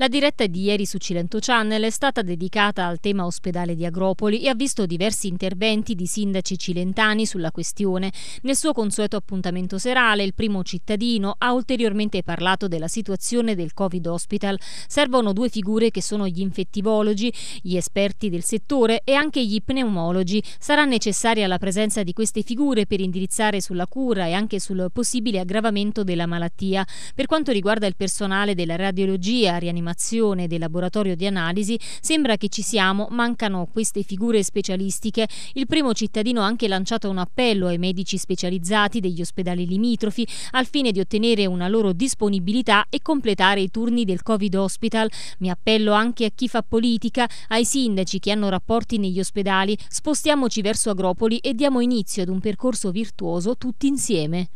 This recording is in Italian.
La diretta di ieri su Cilento Channel è stata dedicata al tema ospedale di Agropoli e ha visto diversi interventi di sindaci cilentani sulla questione. Nel suo consueto appuntamento serale, il primo cittadino ha ulteriormente parlato della situazione del Covid Hospital. Servono due figure che sono gli infettivologi, gli esperti del settore e anche gli pneumologi. Sarà necessaria la presenza di queste figure per indirizzare sulla cura e anche sul possibile aggravamento della malattia. Per quanto riguarda il personale della radiologia, rianimazione rianimazione del laboratorio di analisi, sembra che ci siamo, mancano queste figure specialistiche. Il primo cittadino ha anche lanciato un appello ai medici specializzati degli ospedali limitrofi al fine di ottenere una loro disponibilità e completare i turni del Covid Hospital. Mi appello anche a chi fa politica, ai sindaci che hanno rapporti negli ospedali, spostiamoci verso Agropoli e diamo inizio ad un percorso virtuoso tutti insieme.